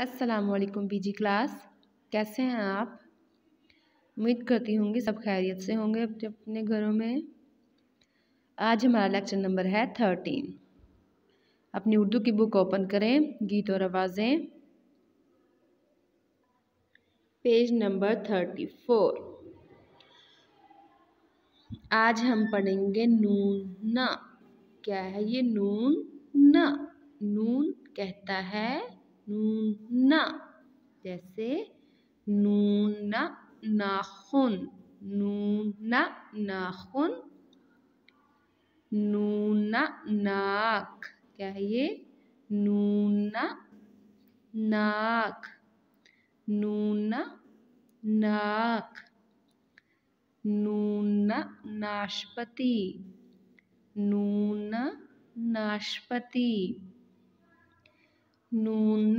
अस्सलाम वालेकुम PG class कैसे हैं आप उम्मीद करती होंगी सब खैरियत से होंगे अपने अपने घरों में आज हमारा लेक्चर नंबर है थर्टीन अपनी उर्दू की बुक ओपन करें गीत और आवाज़ें पेज नंबर थर्टी फोर आज हम पढ़ेंगे नून ना क्या है ये नून ना नून कहता है नूना जैसे नूना नाखून नूना नाखून नूना नाक क्या है ये नूना नाक नूना नाक नूना नाशपति नूना नाशपति नून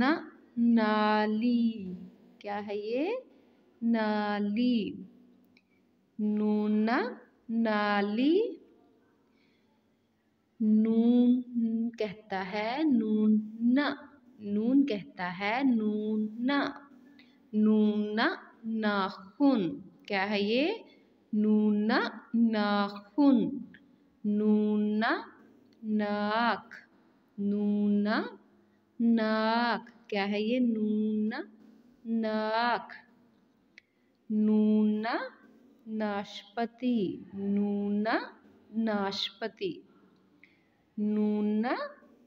नाली क्या है ये नाली नून नाली नून कहता है नून न नून कहता है नून न नून नाखून क्या है ये नून नाखून नून नाक नून नाक क्या है ये नूना नाक नूना नाशपति नूना नाशपति नूना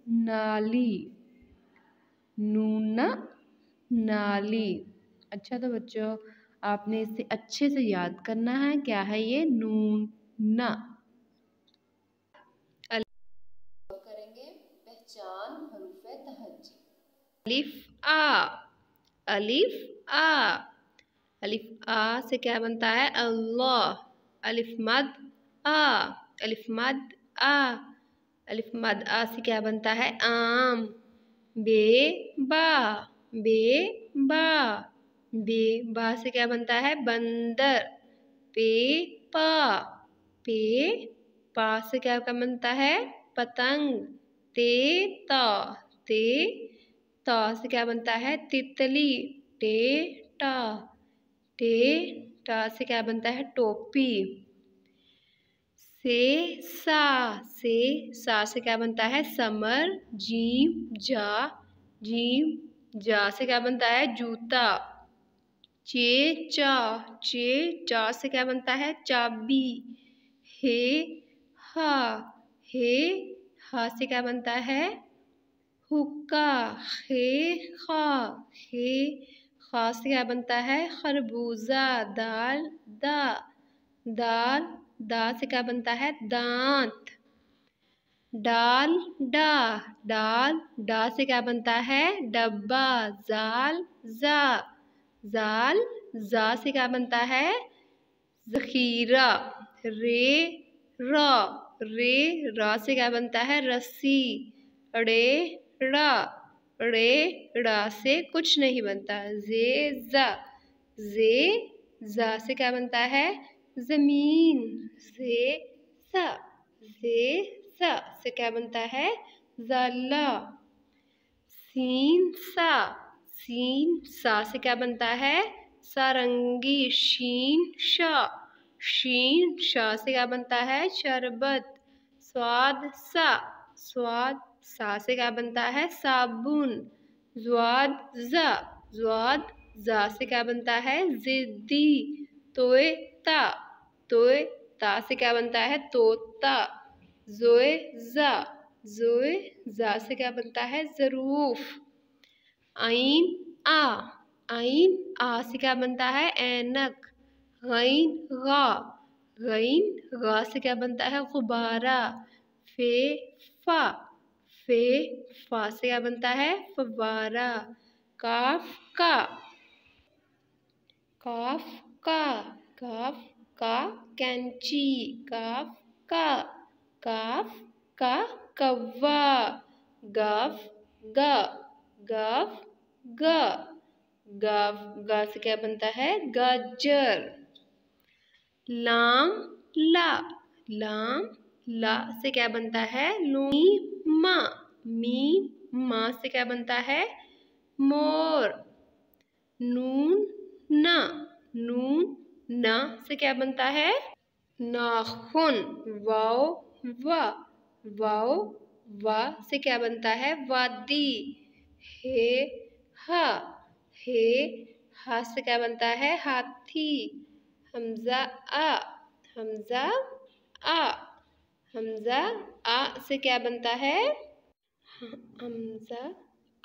नाली नूना नाली अच्छा तो बच्चों आपने इसे अच्छे से याद करना है क्या है ये नून ना चांद हरूफ तहजी अलिफ आ अलिफ आ अलिफ आ से क्या बनता है अल्लाह अलिफ मद आ अलिफ मद आ अलिफ मद आ से क्या बनता है आम बे बा बे बा बे बा से क्या बनता है बंदर पे पा पे पा से क्या बनता है पतंग ते त ते त से क्या बनता है तितली टे ट टे ट से क्या बनता है टोपी से सा से सा से क्या बनता है समर जी जा जी जा से क्या बनता है जूता चे चा चे चा से क्या बनता है चाबी हे हा हे ह से क्या बनता है हुक्का हे खा हे खा से क्या बनता है खरबूजा दाल दा दाल दा से क्या बनता है दांत डाल डा डाल डा से क्या बनता है डब्बा जाल जा जाल जा से क्या बनता है जखीरा रे रा रे रा से क्या बनता है रस्सी रे रा रे रा से कुछ नहीं बनता जे जा जे जा से क्या बनता है ज़मीन जे सा जे सा से क्या बनता है जला सीन सा सीन सा से क्या बनता है सारंगी शीन शा शीन श से क्या बनता है शरबत स्वाद सा स्वाद सा से क्या बनता है साबुन ज्वाद जा ज्वाद जा से क्या बनता है जिद्दी तोए ता तोए ता से क्या बनता है तोता जोए जा जोए जा से क्या बनता है ज़रूफ आइन आ आइन आ से क्या बनता है ऐनक गैन गा गैन गा से क्या बनता है गुब्बारा फे फा फे फा से क्या बनता है फवारा काफ का काफ का काफ का कैंची काफ का काफ का कव्वा गफ ग गफ ग गफ ग से क्या बनता है गाजर लाम ला लाम ला से क्या बनता है लूमी मा मी माँ से क्या बनता है मोर नून ना नून ना से क्या बनता है नाखून वाओ वा वाओ वा से क्या बनता है वादी हे हा हे हा से क्या बनता है हाथी हमज़ा आ हमज़ा आ हमज़ा आ से क्या बनता है हमज़ा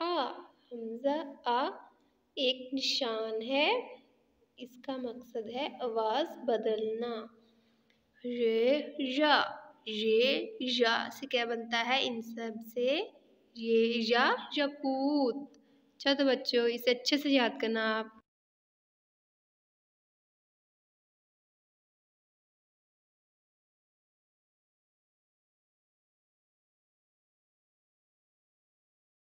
आ हमज़ा आ एक निशान है इसका मकसद है आवाज़ बदलना रे या ये या से क्या बनता है इन सब से ये या यकूत अच्छा तो बच्चों इसे अच्छे से याद करना आप